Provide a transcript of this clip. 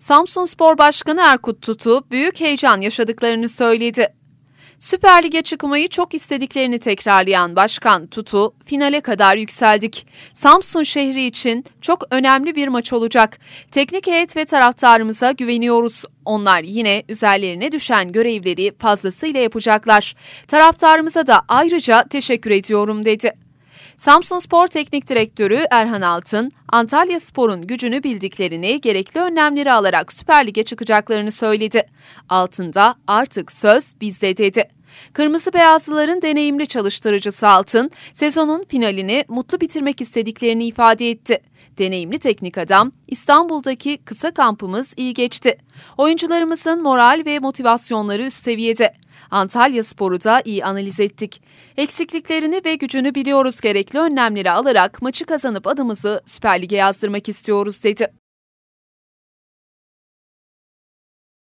Samsun Spor Başkanı Erkut Tutu büyük heyecan yaşadıklarını söyledi. Süper Lig'e çıkmayı çok istediklerini tekrarlayan Başkan Tutu, finale kadar yükseldik. Samsun şehri için çok önemli bir maç olacak. Teknik heyet ve taraftarımıza güveniyoruz. Onlar yine üzerlerine düşen görevleri fazlasıyla yapacaklar. Taraftarımıza da ayrıca teşekkür ediyorum dedi. Samsun Spor Teknik Direktörü Erhan Altın, Antalya Spor'un gücünü bildiklerini, gerekli önlemleri alarak Süper Lig'e çıkacaklarını söyledi. Altında artık söz bizde dedi. Kırmızı Beyazlıların deneyimli çalıştırıcısı Altın, sezonun finalini mutlu bitirmek istediklerini ifade etti. Deneyimli teknik adam, İstanbul'daki kısa kampımız iyi geçti. Oyuncularımızın moral ve motivasyonları üst seviyede. Antalya Sporu da iyi analiz ettik. Eksikliklerini ve gücünü biliyoruz gerekli önlemleri alarak maçı kazanıp adımızı Süper Lig'e yazdırmak istiyoruz dedi.